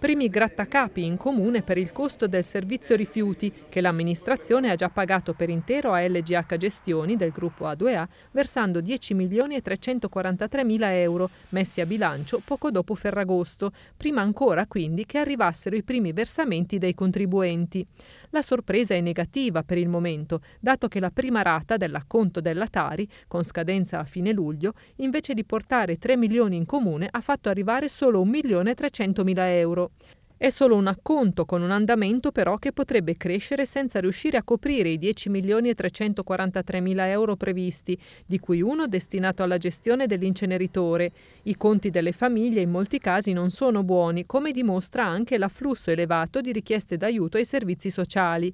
primi grattacapi in comune per il costo del servizio rifiuti che l'amministrazione ha già pagato per intero a LGH Gestioni del gruppo A2A versando 10 milioni e 343 mila euro messi a bilancio poco dopo Ferragosto, prima ancora quindi che arrivassero i primi versamenti dei contribuenti. La sorpresa è negativa per il momento, dato che la prima rata dell'acconto della Tari, con scadenza a fine luglio, invece di portare 3 milioni in comune ha fatto arrivare solo 1.300.000 euro. È solo un acconto con un andamento però che potrebbe crescere senza riuscire a coprire i 10 milioni e 343 mila euro previsti, di cui uno destinato alla gestione dell'inceneritore. I conti delle famiglie in molti casi non sono buoni, come dimostra anche l'afflusso elevato di richieste d'aiuto ai servizi sociali.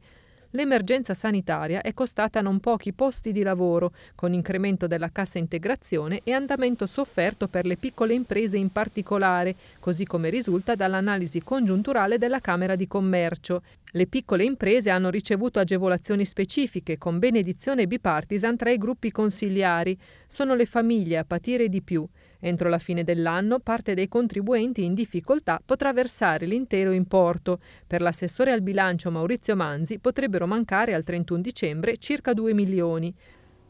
L'emergenza sanitaria è costata non pochi posti di lavoro, con incremento della cassa integrazione e andamento sofferto per le piccole imprese in particolare, così come risulta dall'analisi congiunturale della Camera di Commercio. Le piccole imprese hanno ricevuto agevolazioni specifiche con benedizione bipartisan tra i gruppi consigliari. Sono le famiglie a patire di più. Entro la fine dell'anno parte dei contribuenti in difficoltà potrà versare l'intero importo. Per l'assessore al bilancio Maurizio Manzi potrebbero mancare al 31 dicembre circa 2 milioni.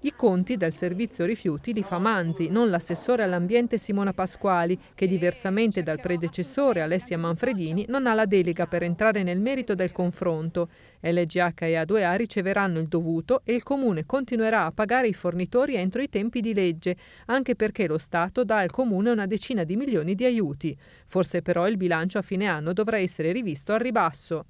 I conti dal servizio rifiuti li fa Manzi, non l'assessore all'ambiente Simona Pasquali, che diversamente dal predecessore Alessia Manfredini non ha la delega per entrare nel merito del confronto. LGH e A2A riceveranno il dovuto e il Comune continuerà a pagare i fornitori entro i tempi di legge, anche perché lo Stato dà al Comune una decina di milioni di aiuti. Forse però il bilancio a fine anno dovrà essere rivisto al ribasso.